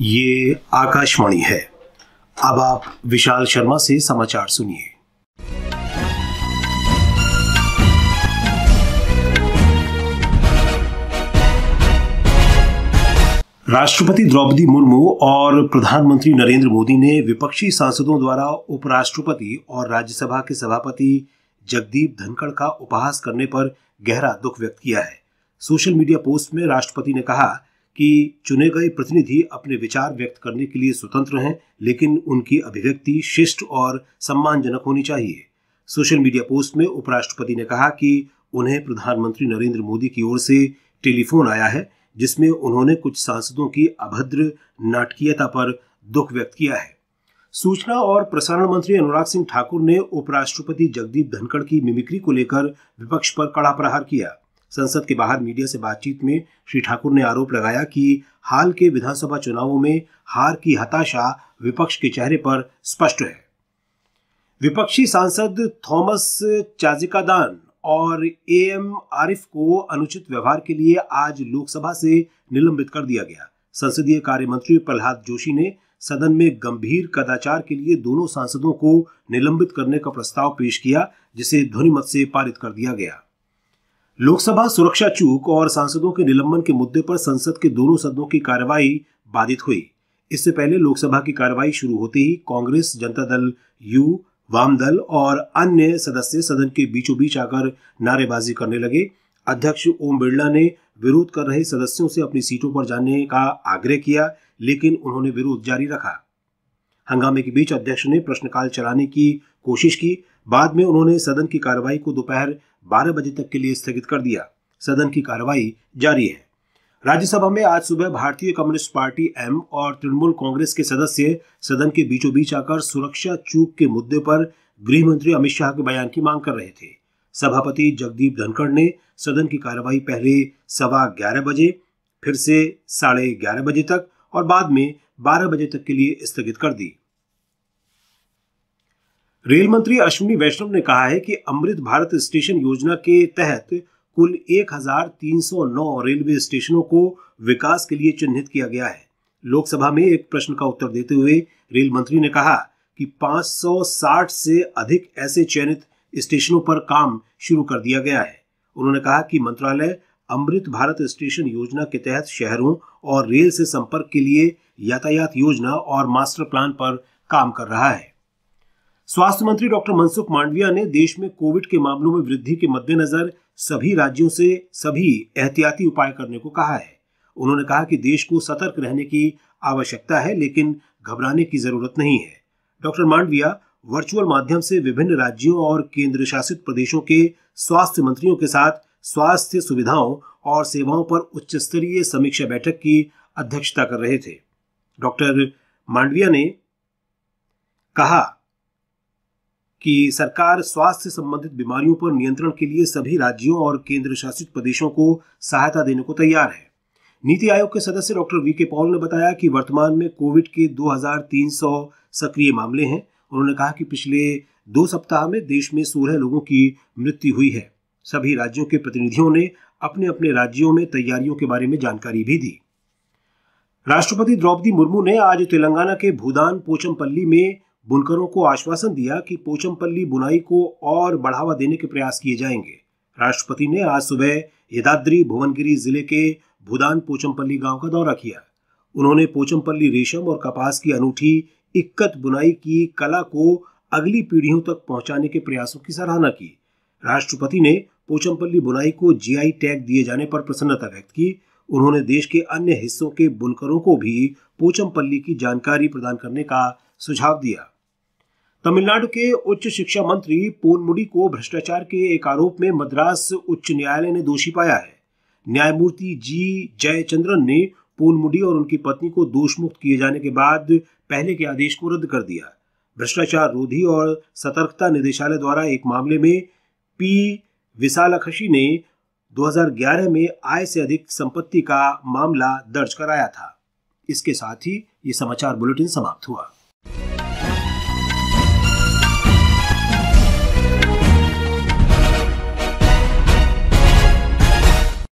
ये आकाशवाणी है अब आप विशाल शर्मा से समाचार सुनिए राष्ट्रपति द्रौपदी मुर्मू और प्रधानमंत्री नरेंद्र मोदी ने विपक्षी सांसदों द्वारा उपराष्ट्रपति और राज्यसभा के सभापति जगदीप धनखड़ का उपहास करने पर गहरा दुख व्यक्त किया है सोशल मीडिया पोस्ट में राष्ट्रपति ने कहा कि चुने गए प्रतिनिधि अपने विचार व्यक्त करने के लिए स्वतंत्र हैं लेकिन उनकी अभिव्यक्ति शिष्ट और सम्मानजनक होनी चाहिए सोशल मीडिया पोस्ट में उपराष्ट्रपति ने कहा कि उन्हें प्रधानमंत्री नरेंद्र मोदी की ओर से टेलीफोन आया है जिसमें उन्होंने कुछ सांसदों की अभद्र नाटकीयता पर दुख व्यक्त किया है सूचना और प्रसारण मंत्री अनुराग सिंह ठाकुर ने उपराष्ट्रपति जगदीप धनखड़ की मिमिक्री को लेकर विपक्ष पर कड़ा प्रहार किया संसद के बाहर मीडिया से बातचीत में श्री ठाकुर ने आरोप लगाया कि हाल के विधानसभा चुनावों में हार की हताशा विपक्ष के चेहरे पर स्पष्ट है विपक्षी सांसद थॉमस चाजिकादान और ए एम आरिफ को अनुचित व्यवहार के लिए आज लोकसभा से निलंबित कर दिया गया संसदीय कार्य मंत्री प्रहलाद जोशी ने सदन में गंभीर कदाचार के लिए दोनों सांसदों को निलंबित करने का प्रस्ताव पेश किया जिसे ध्वनिमत से पारित कर दिया गया लोकसभा सुरक्षा चूक और सांसदों के निलंबन के मुद्दे पर संसद के दोनों सदनों की कार्यवाही बाधित हुई इससे पहले लोकसभा की कार्यवाही शुरू होते ही कांग्रेस जनता दल यू वाम दल और अन्य सदस्य सदन के बीचों बीच आकर नारेबाजी करने लगे अध्यक्ष ओम बिरला ने विरोध कर रहे सदस्यों से अपनी सीटों पर जाने का आग्रह किया लेकिन उन्होंने विरोध जारी रखा हंगामे के बीच अध्यक्ष ने प्रश्नकाल चलाने की कोशिश की बाद में उन्होंने सदन की कार्यवाही को दोपहर 12 बजे तक के लिए स्थगित कर दिया सदन की कार्यवाही जारी है राज्यसभा में आज सुबह भारतीय कम्युनिस्ट पार्टी एम और तृणमूल कांग्रेस के सदस्य सदन के बीचों बीच आकर सुरक्षा चूक के मुद्दे पर गृह मंत्री अमित शाह के बयान की मांग कर रहे थे सभापति जगदीप धनखड़ ने सदन की कार्यवाही पहले सवा ग्यारह बजे फिर से साढ़े ग्यारह बजे तक और बाद में बारह बजे तक के लिए स्थगित कर दी रेल मंत्री अश्विनी वैष्णव ने कहा है कि अमृत भारत स्टेशन योजना के तहत कुल 1309 रेलवे स्टेशनों को विकास के लिए चिन्हित किया गया है लोकसभा में एक प्रश्न का उत्तर देते हुए रेल मंत्री ने कहा कि 560 से अधिक ऐसे चयनित स्टेशनों पर काम शुरू कर दिया गया है उन्होंने कहा कि मंत्रालय अमृत भारत स्टेशन योजना के तहत शहरों और रेल से संपर्क के लिए यातायात योजना और मास्टर प्लान पर काम कर रहा है स्वास्थ्य मंत्री डॉक्टर मनसुख मांडविया ने देश में कोविड के मामलों में वृद्धि के मद्देनजर सभी राज्यों से सभी एहतियाती उपाय करने को कहा है उन्होंने कहा कि देश को सतर्क रहने की आवश्यकता है लेकिन घबराने की जरूरत नहीं है डॉक्टर मांडविया वर्चुअल माध्यम से विभिन्न राज्यों और केंद्र शासित प्रदेशों के स्वास्थ्य मंत्रियों के साथ स्वास्थ्य सुविधाओं और सेवाओं पर उच्च स्तरीय समीक्षा बैठक की अध्यक्षता कर रहे थे डॉक्टर मांडविया ने कहा कि सरकार स्वास्थ्य संबंधित बीमारियों पर नियंत्रण के लिए सभी राज्यों और केंद्र शासित प्रदेशों को सहायता देने को तैयार है नीति आयोग के सदस्य डॉक्टर वी के पॉल ने बताया कि वर्तमान में कोविड के 2,300 सक्रिय मामले हैं उन्होंने कहा कि पिछले दो सप्ताह में देश में सोलह लोगों की मृत्यु हुई है सभी राज्यों के प्रतिनिधियों ने अपने अपने राज्यों में तैयारियों के बारे में जानकारी भी दी राष्ट्रपति द्रौपदी मुर्मू ने आज तेलंगाना के भूदान पोचमपल्ली में बुनकरों को आश्वासन दिया कि पोचमपल्ली बुनाई को और बढ़ावा देने के प्रयास किए जाएंगे राष्ट्रपति ने आज सुबह यदाद्री भुवनगिरी जिले के भूदान पोचमपल्ली गांव का दौरा किया उन्होंने पोचमपल्ली रेशम और कपास की अनूठी इक्कत बुनाई की कला को अगली पीढ़ियों तक पहुंचाने के प्रयासों की सराहना की राष्ट्रपति ने पोचमपल्ली बुनाई को जीआई टैग दिए जाने पर प्रसन्नता व्यक्त की उन्होंने देश के अन्य हिस्सों के बुनकरों को भी पोचमपल्ली की जानकारी प्रदान करने का सुझाव दिया तमिलनाडु के उच्च शिक्षा मंत्री पोनमुडी को भ्रष्टाचार के एक आरोप में मद्रास उच्च न्यायालय ने दोषी पाया है न्यायमूर्ति जी जयचंद्रन ने पोनमुडी और उनकी पत्नी को दोषमुक्त किए जाने के बाद पहले के आदेश को रद्द कर दिया भ्रष्टाचार रोधी और सतर्कता निदेशालय द्वारा एक मामले में पी विशालाखशी ने 2011 में आय से अधिक संपत्ति का मामला दर्ज कराया था इसके साथ ही ये समाचार बुलेटिन समाप्त हुआ